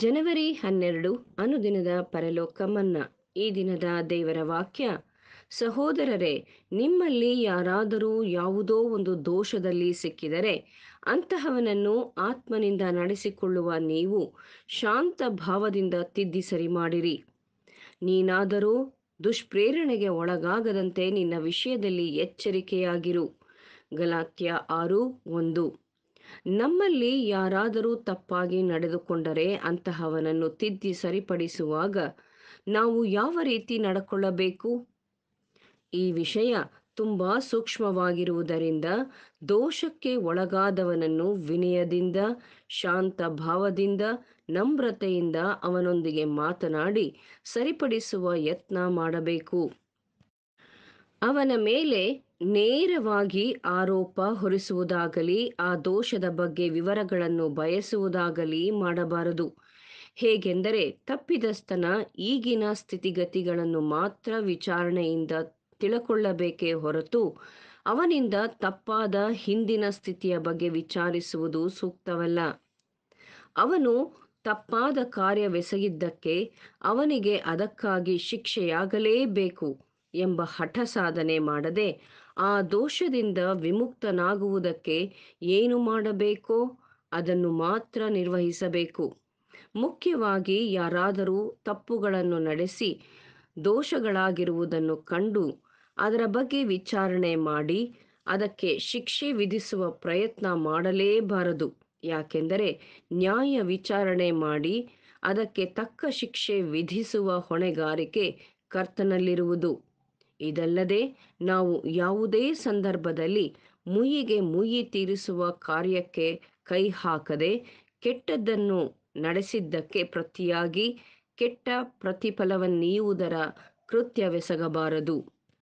ಜನವರಿ ಹನ್ನೆರಡು ಅನುದಿನದ ಪರಲೋಕ ಮನ್ನಾ ಈ ದಿನದ ದೇವರ ವಾಕ್ಯ ಸಹೋದರರೇ ನಿಮ್ಮಲ್ಲಿ ಯಾರಾದರೂ ಯಾವುದೋ ಒಂದು ದೋಷದಲ್ಲಿ ಸಿಕ್ಕಿದರೆ ಅಂತಹವನನ್ನು ಆತ್ಮನಿಂದ ನಡೆಸಿಕೊಳ್ಳುವ ನೀವು ಶಾಂತ ಭಾವದಿಂದ ತಿದ್ದಿ ಸರಿ ಮಾಡಿರಿ ನೀನಾದರೂ ದುಷ್ಪ್ರೇರಣೆಗೆ ಒಳಗಾಗದಂತೆ ನಿನ್ನ ವಿಷಯದಲ್ಲಿ ಎಚ್ಚರಿಕೆಯಾಗಿರು ಗಲಾತ್ಯ ಆರು ಒಂದು ನಮ್ಮಲ್ಲಿ ಯಾರಾದರೂ ತಪ್ಪಾಗಿ ನಡೆದುಕೊಂಡರೆ ಅಂತಹವನನ್ನು ತಿದ್ದಿ ಸರಿಪಡಿಸುವಾಗ ನಾವು ಯಾವ ರೀತಿ ನಡೆಕೊಳ್ಳಬೇಕು ಈ ವಿಷಯ ತುಂಬ ಸೂಕ್ಷ್ಮವಾಗಿರುವುದರಿಂದ ದೋಷಕ್ಕೆ ಒಳಗಾದವನನ್ನು ವಿನಯದಿಂದ ಶಾಂತ ಭಾವದಿಂದ ನಮ್ರತೆಯಿಂದ ಅವನೊಂದಿಗೆ ಮಾತನಾಡಿ ಸರಿಪಡಿಸುವ ಯತ್ನ ಮಾಡಬೇಕು ಅವನ ಮೇಲೆ ನೇರವಾಗಿ ಆರೋಪ ಹೊರಿಸುವುದಾಗಲಿ ಆ ದೋಷದ ಬಗ್ಗೆ ವಿವರಗಳನ್ನು ಬಯಸುವುದಾಗಲಿ ಮಾಡಬಾರದು ಹೇಗೆಂದರೆ ತಪ್ಪಿದಸ್ತನ ಈಗಿನ ಸ್ಥಿತಿಗತಿಗಳನ್ನು ಮಾತ್ರ ವಿಚಾರಣೆಯಿಂದ ತಿಳಕೊಳ್ಳಬೇಕೇ ಹೊರತು ಅವನಿಂದ ತಪ್ಪಾದ ಹಿಂದಿನ ಸ್ಥಿತಿಯ ಬಗ್ಗೆ ವಿಚಾರಿಸುವುದು ಸೂಕ್ತವಲ್ಲ ಅವನು ತಪ್ಪಾದ ಕಾರ್ಯವೆಸಗಿದ್ದಕ್ಕೆ ಅವನಿಗೆ ಅದಕ್ಕಾಗಿ ಶಿಕ್ಷೆಯಾಗಲೇಬೇಕು ಎಂಬ ಹಠ ಸಾಧನೆ ಮಾಡದೆ ಆ ದೋಷದಿಂದ ವಿಮುಕ್ತನಾಗುವುದಕ್ಕೆ ಏನು ಮಾಡಬೇಕೋ ಅದನ್ನು ಮಾತ್ರ ನಿರ್ವಹಿಸಬೇಕು ಮುಖ್ಯವಾಗಿ ಯಾರಾದರೂ ತಪ್ಪುಗಳನ್ನು ನಡೆಸಿ ದೋಷಗಳಾಗಿರುವುದನ್ನು ಕಂಡು ಅದರ ಬಗ್ಗೆ ವಿಚಾರಣೆ ಮಾಡಿ ಅದಕ್ಕೆ ಶಿಕ್ಷೆ ವಿಧಿಸುವ ಪ್ರಯತ್ನ ಮಾಡಲೇಬಾರದು ಯಾಕೆಂದರೆ ನ್ಯಾಯ ವಿಚಾರಣೆ ಮಾಡಿ ಅದಕ್ಕೆ ತಕ್ಕ ಶಿಕ್ಷೆ ವಿಧಿಸುವ ಹೊಣೆಗಾರಿಕೆ ಕರ್ತನಲ್ಲಿರುವುದು ಇದಲ್ಲದೆ ನಾವು ಯಾವುದೇ ಸಂದರ್ಭದಲ್ಲಿ ಮುಯಿಗೆ ಮುಯಿ ತೀರಿಸುವ ಕಾರ್ಯಕ್ಕೆ ಕೈ ಹಾಕದೆ ಕೆಟ್ಟದ್ದನ್ನು ನಡೆಸಿದ್ದಕ್ಕೆ ಪ್ರತಿಯಾಗಿ ಕೆಟ್ಟ ಪ್ರತಿಫಲವನ್ನೀಯುವುದರ ಕೃತ್ಯವೆಸಗಬಾರದು